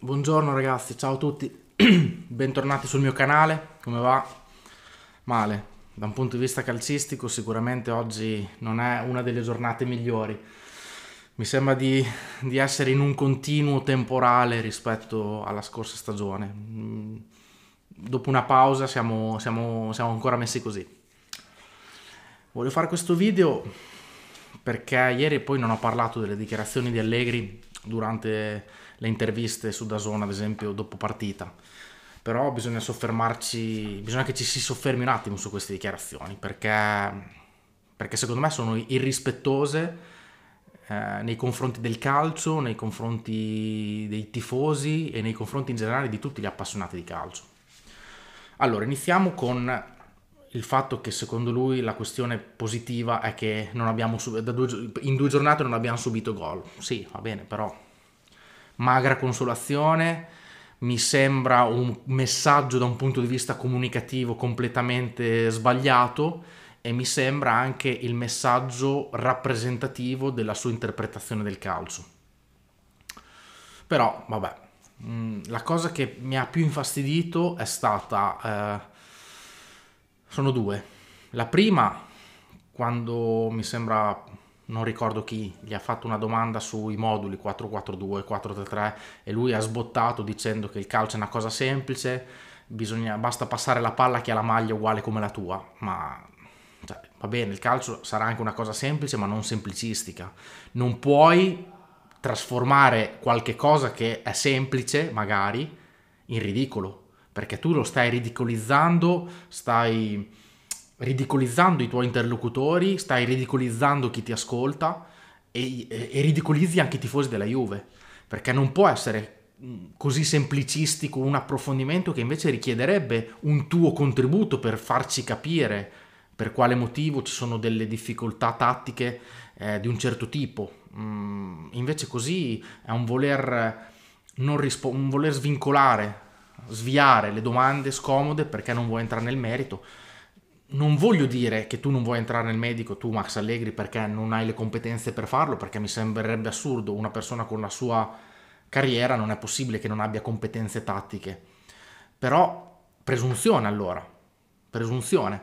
Buongiorno ragazzi, ciao a tutti, bentornati sul mio canale, come va? Male, da un punto di vista calcistico sicuramente oggi non è una delle giornate migliori, mi sembra di, di essere in un continuo temporale rispetto alla scorsa stagione, mm, dopo una pausa siamo, siamo, siamo ancora messi così. Voglio fare questo video perché ieri poi non ho parlato delle dichiarazioni di Allegri durante le interviste su Dazon, ad esempio, dopo partita. Però bisogna soffermarci, bisogna che ci si soffermi un attimo su queste dichiarazioni, perché, perché secondo me sono irrispettose eh, nei confronti del calcio, nei confronti dei tifosi e nei confronti in generale di tutti gli appassionati di calcio. Allora, iniziamo con il fatto che secondo lui la questione positiva è che non abbiamo sub- due, in due giornate non abbiamo subito gol. Sì, va bene, però magra consolazione, mi sembra un messaggio da un punto di vista comunicativo completamente sbagliato e mi sembra anche il messaggio rappresentativo della sua interpretazione del calcio. Però, vabbè, mm, la cosa che mi ha più infastidito è stata... Eh, sono due. La prima, quando mi sembra non ricordo chi, gli ha fatto una domanda sui moduli 442, 433 e lui ha sbottato dicendo che il calcio è una cosa semplice, bisogna, basta passare la palla che ha la maglia uguale come la tua, ma cioè, va bene, il calcio sarà anche una cosa semplice ma non semplicistica, non puoi trasformare qualche cosa che è semplice magari in ridicolo, perché tu lo stai ridicolizzando, stai ridicolizzando i tuoi interlocutori, stai ridicolizzando chi ti ascolta e, e, e ridicolizzi anche i tifosi della Juve, perché non può essere mm, così semplicistico un approfondimento che invece richiederebbe un tuo contributo per farci capire per quale motivo ci sono delle difficoltà tattiche eh, di un certo tipo. Mm, invece così è un voler, rispo- un voler svincolare, sviare le domande scomode perché non vuoi entrare nel merito non voglio dire che tu non vuoi entrare nel medico, tu Max Allegri, perché non hai le competenze per farlo, perché mi sembrerebbe assurdo, una persona con la sua carriera non è possibile che non abbia competenze tattiche. Però presunzione allora, presunzione.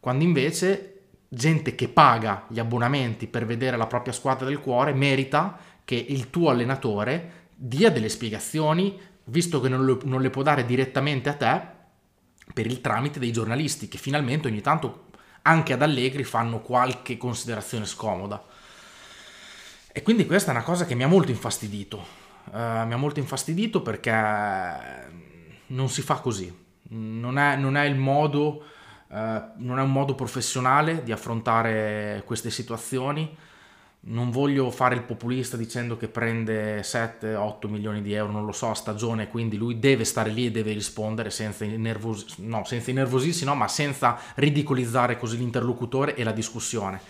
Quando invece gente che paga gli abbonamenti per vedere la propria squadra del cuore merita che il tuo allenatore dia delle spiegazioni, visto che non, le può dare direttamente a te, per il tramite dei giornalisti che finalmente ogni tanto anche ad Allegri fanno qualche considerazione scomoda. E quindi questa è una cosa che mi ha molto infastidito. Uh, mi ha molto infastidito perché non si fa così. Non è, non è, modo, uh, non è un modo professionale di affrontare queste situazioni non voglio fare il populista dicendo che prende 7-8 milioni di euro, non lo so, a stagione, quindi lui deve stare lì e deve rispondere senza, innervos- no, senza innervosirsi, no, ma senza ridicolizzare così l'interlocutore e la discussione.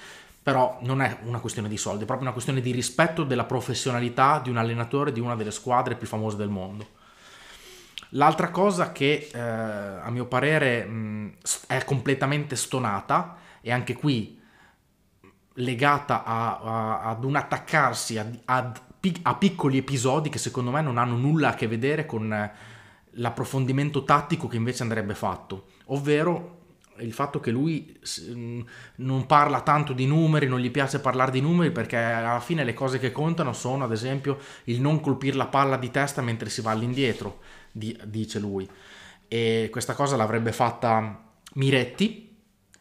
Però non è una questione di soldi, è proprio una questione di rispetto della professionalità di un allenatore di una delle squadre più famose del mondo. L'altra cosa che eh, a mio parere mh, è completamente stonata, e anche qui legata a, a, ad un attaccarsi a, a, piccoli episodi che secondo me non hanno nulla a che vedere con eh, l'approfondimento tattico che invece andrebbe fatto, ovvero il fatto che lui mm, non parla tanto di numeri, non gli piace parlare di numeri perché alla fine le cose che contano sono ad esempio il non colpire la palla di testa mentre si va all'indietro, dice lui. E questa cosa l'avrebbe fatta Miretti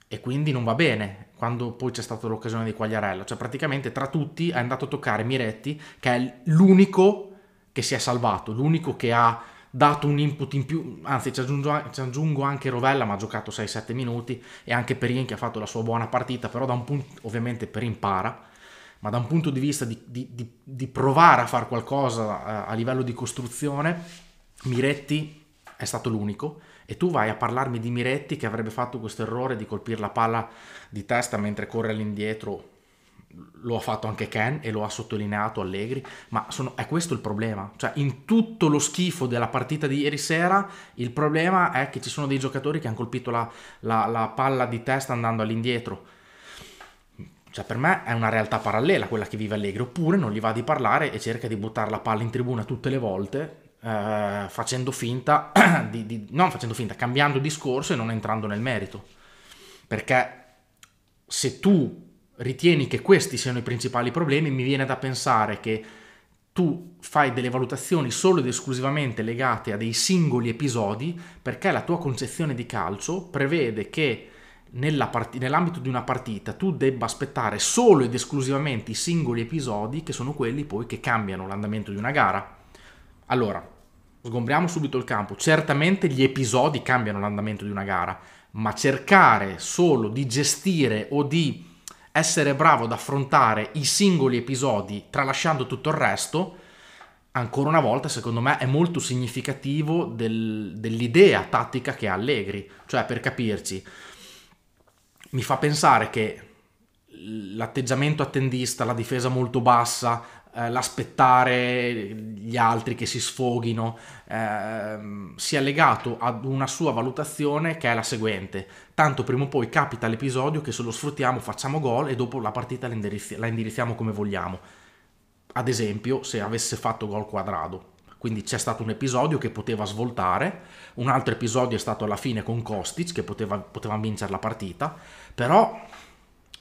e quindi non va bene, quando poi c'è stata l'occasione di Quagliarella. Cioè praticamente tra tutti è andato a toccare Miretti, che è l'unico che si è salvato, l'unico che ha dato un input in più, anzi ci aggiungo, ci aggiungo anche Rovella, ma ha giocato 6-7 minuti, e anche Perin che ha fatto la sua buona partita, però da un punto, ovviamente per impara. ma da un punto di vista di, di, di, di provare a fare qualcosa a, eh, a livello di costruzione, Miretti è stato l'unico e tu vai a parlarmi di Miretti che avrebbe fatto questo errore di colpire la palla di testa mentre corre all'indietro, lo ha fatto anche Ken e lo ha sottolineato Allegri, ma sono, è questo il problema, cioè in tutto lo schifo della partita di ieri sera il problema è che ci sono dei giocatori che hanno colpito la, la, la palla di testa andando all'indietro. Cioè per me è una realtà parallela quella che vive Allegri, oppure non gli va di parlare e cerca di buttare la palla in tribuna tutte le volte eh, facendo finta, di, di, non facendo finta, cambiando discorso e non entrando nel merito. Perché se tu ritieni che questi siano i principali problemi, mi viene da pensare che tu fai delle valutazioni solo ed esclusivamente legate a dei singoli episodi perché la tua concezione di calcio prevede che part- nell'ambito di una partita tu debba aspettare solo ed esclusivamente i singoli episodi che sono quelli poi che cambiano l'andamento di una gara. Allora, sgombriamo subito il campo. Certamente gli episodi cambiano l'andamento di una gara, ma cercare solo di gestire o di essere bravo ad affrontare i singoli episodi tralasciando tutto il resto, ancora una volta secondo me è molto significativo del, dell'idea tattica che ha Allegri. Cioè, per capirci, mi fa pensare che l'atteggiamento attendista, la difesa molto bassa, eh, l'aspettare gli altri che si sfoghino, ehm, sia legato ad una sua valutazione che è la seguente. Tanto prima o poi capita l'episodio che se lo sfruttiamo facciamo gol e dopo la partita la, indirizz- la indirizziamo come vogliamo. Ad esempio se avesse fatto gol quadrado. Quindi c'è stato un episodio che poteva svoltare, un altro episodio è stato alla fine con Kostic che poteva, poteva vincere la partita, però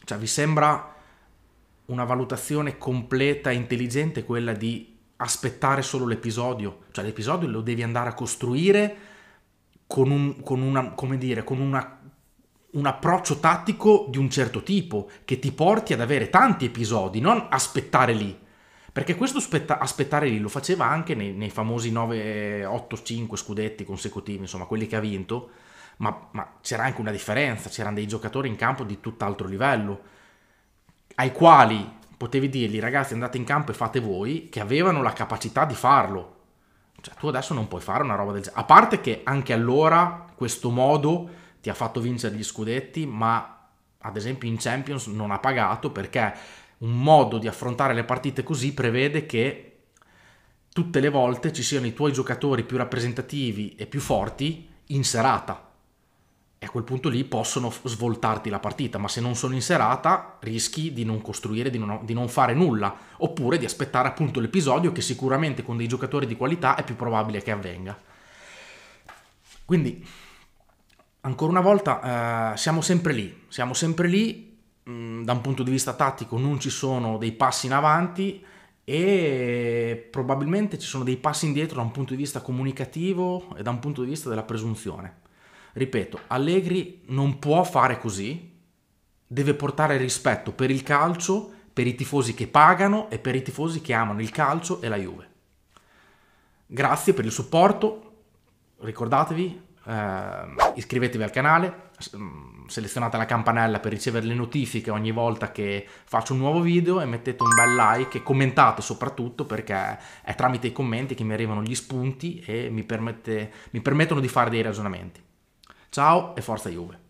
cioè, vi sembra una valutazione completa e intelligente è quella di aspettare solo l'episodio, cioè l'episodio lo devi andare a costruire con un, con una, come dire, con una, un approccio tattico di un certo tipo, che ti porti ad avere tanti episodi, non aspettare lì. Perché questo spetta- aspettare lì lo faceva anche nei, nei famosi 9-8-5 scudetti consecutivi, insomma, quelli che ha vinto, ma, ma c'era anche una differenza, c'erano dei giocatori in campo di tutt'altro livello ai quali potevi dirgli ragazzi andate in campo e fate voi, che avevano la capacità di farlo. Cioè tu adesso non puoi fare una roba del genere. A parte che anche allora questo modo ti ha fatto vincere gli scudetti, ma ad esempio in Champions non ha pagato perché un modo di affrontare le partite così prevede che tutte le volte ci siano i tuoi giocatori più rappresentativi e più forti in serata e a quel punto lì possono svoltarti la partita, ma se non sono in serata rischi di non costruire, di non, di non, fare nulla, oppure di aspettare appunto l'episodio che sicuramente con dei giocatori di qualità è più probabile che avvenga. Quindi, ancora una volta, eh, siamo sempre lì, siamo sempre lì, mh, mm, da un punto di vista tattico non ci sono dei passi in avanti e probabilmente ci sono dei passi indietro da un punto di vista comunicativo e da un punto di vista della presunzione ripeto, Allegri non può fare così, deve portare rispetto per il calcio, per i tifosi che pagano e per i tifosi che amano il calcio e la Juve. Grazie per il supporto, ricordatevi, eh, iscrivetevi al canale, mm, selezionate la campanella per ricevere le notifiche ogni volta che faccio un nuovo video e mettete un bel like e commentate soprattutto perché è tramite i commenti che mi arrivano gli spunti e mi, permette, mi permettono di fare dei ragionamenti. Ciao e forza Juve!